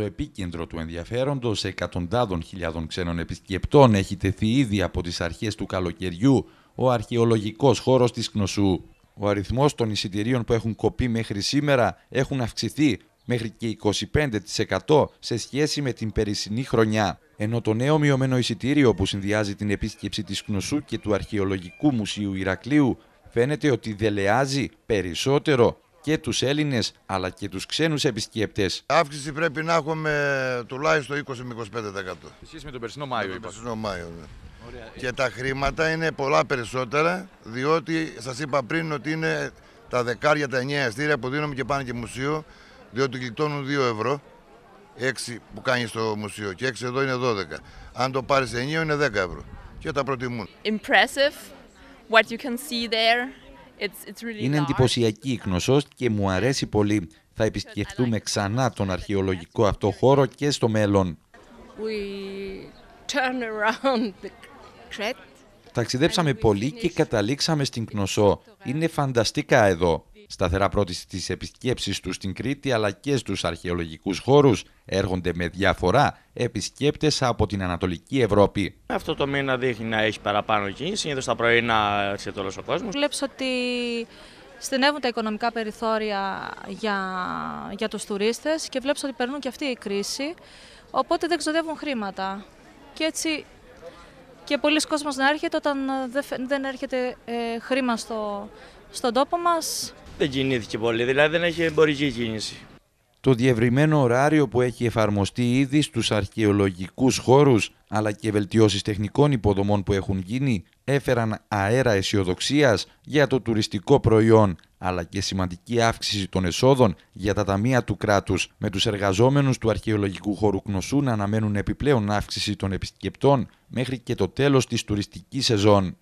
στο επίκεντρο του ενδιαφέροντος εκατοντάδων χιλιάδων ξένων επισκεπτών έχει τεθεί ήδη από τις αρχές του καλοκαιριού ο αρχαιολογικός χώρος της Κνωσού. Ο αριθμός των εισιτηρίων που έχουν κοπεί μέχρι σήμερα έχουν αυξηθεί μέχρι και 25% σε σχέση με την περσινή χρονιά. Ενώ το νέο μειωμένο εισιτήριο που συνδυάζει την επίσκεψη της Κνωσού και του Αρχαιολογικού Μουσείου Ηρακλείου φαίνεται ότι δελεάζει περισσότερο και τους Έλληνες αλλά και τους ξένους επισκέπτες. Αύξηση πρέπει να έχουμε τουλάχιστον 20 με 25%. Εσείς με τον περσινό Μάιο είπατε. περσινό Μάιο, ναι. Και τα χρήματα είναι πολλά περισσότερα διότι σας είπα πριν ότι είναι τα δεκάρια τα 9 αστήρια που δίνουμε και πάνε και μουσείο διότι γλιτώνουν 2 ευρώ. 6 που κάνει στο μουσείο και 6 εδώ είναι 12. Αν το πάρεις σε 9 είναι 10 ευρώ. Και τα προτιμούν. Impressive what you can see there είναι εντυπωσιακή η Κνωσός και μου αρέσει πολύ. Θα επισκεφτούμε ξανά τον αρχαιολογικό αυτό χώρο και στο μέλλον. Ταξιδέψαμε πολύ και καταλήξαμε στην Κνωσό. Είναι φανταστικά εδώ. Σταθερά πρώτη στις επισκέψεις τους στην Κρήτη αλλά και στους αρχαιολογικούς χώρους έρχονται με διαφορά επισκέπτες από την Ανατολική Ευρώπη. Αυτό το μήνα δείχνει να έχει παραπάνω εκεί, Συνήθως τα πρωινά έρχεται όλος ο κόσμος. Βλέπεις ότι στενεύουν τα οικονομικά περιθώρια για, για τους τουρίστες και βλέπεις ότι περνούν και αυτή η κρίση, οπότε δεν ξοδεύουν χρήματα. Και έτσι και πολλοί κόσμος να έρχεται όταν δεν έρχεται ε, χρήμα στο, στον τόπο μας, δεν κινήθηκε πολύ, δηλαδή δεν έχει εμπορική κίνηση. Το διευρυμένο ωράριο που έχει εφαρμοστεί ήδη στους αρχαιολογικούς χώρους αλλά και βελτιώσεις τεχνικών υποδομών που έχουν γίνει έφεραν αέρα αισιοδοξίας για το τουριστικό προϊόν αλλά και σημαντική αύξηση των εσόδων για τα ταμεία του κράτους με τους εργαζόμενους του αρχαιολογικού χώρου Κνωσού να αναμένουν επιπλέον αύξηση των επισκεπτών μέχρι και το τέλος της τουριστικής σεζόν.